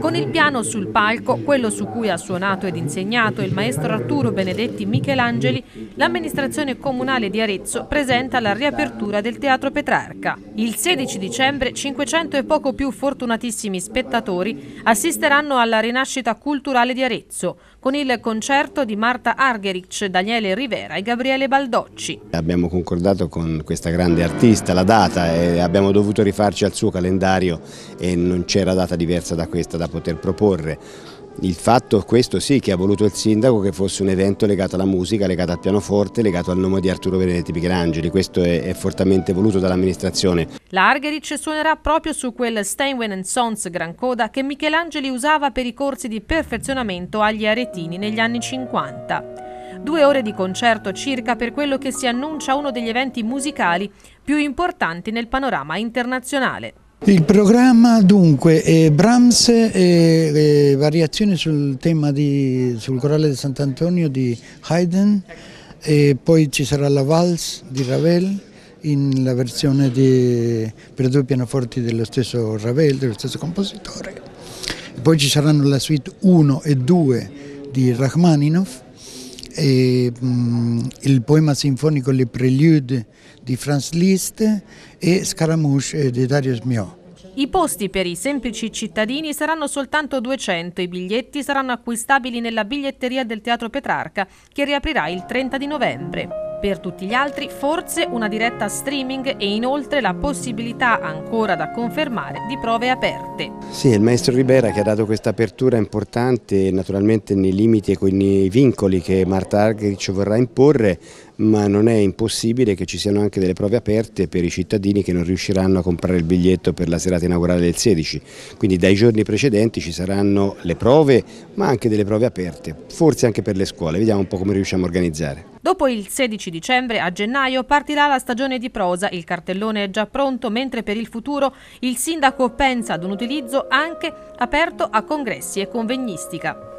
Con il piano sul palco, quello su cui ha suonato ed insegnato il maestro Arturo Benedetti Michelangeli, l'amministrazione comunale di Arezzo presenta la riapertura del Teatro Petrarca. Il 16 dicembre 500 e poco più fortunatissimi spettatori assisteranno alla rinascita culturale di Arezzo con il concerto di Marta Argerich, Daniele Rivera e Gabriele Baldocci. Abbiamo concordato con questa grande artista la data e abbiamo dovuto rifarci al suo calendario e non c'era data diversa da questa proposta da poter proporre. Il fatto questo sì che ha voluto il sindaco che fosse un evento legato alla musica, legato al pianoforte, legato al nome di Arturo Benedetti Michelangeli, questo è, è fortemente voluto dall'amministrazione. L'Argerich suonerà proprio su quel Steinway Sons Gran Coda che Michelangeli usava per i corsi di perfezionamento agli aretini negli anni 50. Due ore di concerto circa per quello che si annuncia uno degli eventi musicali più importanti nel panorama internazionale. Il programma dunque è Brahms e, e variazioni sul tema di, sul corale di Sant'Antonio di Haydn e poi ci sarà la valse di Ravel nella versione di, per due pianoforti dello stesso Ravel, dello stesso compositore. Poi ci saranno la suite 1 e 2 di Rachmaninoff e, mm, il poema sinfonico Le Prelude di Franz Liszt e Scaramouche di Darius Mio. I posti per i semplici cittadini saranno soltanto 200, i biglietti saranno acquistabili nella biglietteria del Teatro Petrarca che riaprirà il 30 di novembre. Per tutti gli altri forse una diretta streaming e inoltre la possibilità ancora da confermare di prove aperte. Sì, il maestro Ribera che ha dato questa apertura importante naturalmente nei limiti e con i vincoli che Marta Argerich vorrà imporre ma non è impossibile che ci siano anche delle prove aperte per i cittadini che non riusciranno a comprare il biglietto per la serata inaugurale del 16. Quindi dai giorni precedenti ci saranno le prove, ma anche delle prove aperte, forse anche per le scuole. Vediamo un po' come riusciamo a organizzare. Dopo il 16 dicembre a gennaio partirà la stagione di prosa, il cartellone è già pronto, mentre per il futuro il sindaco pensa ad un utilizzo anche aperto a congressi e convegnistica.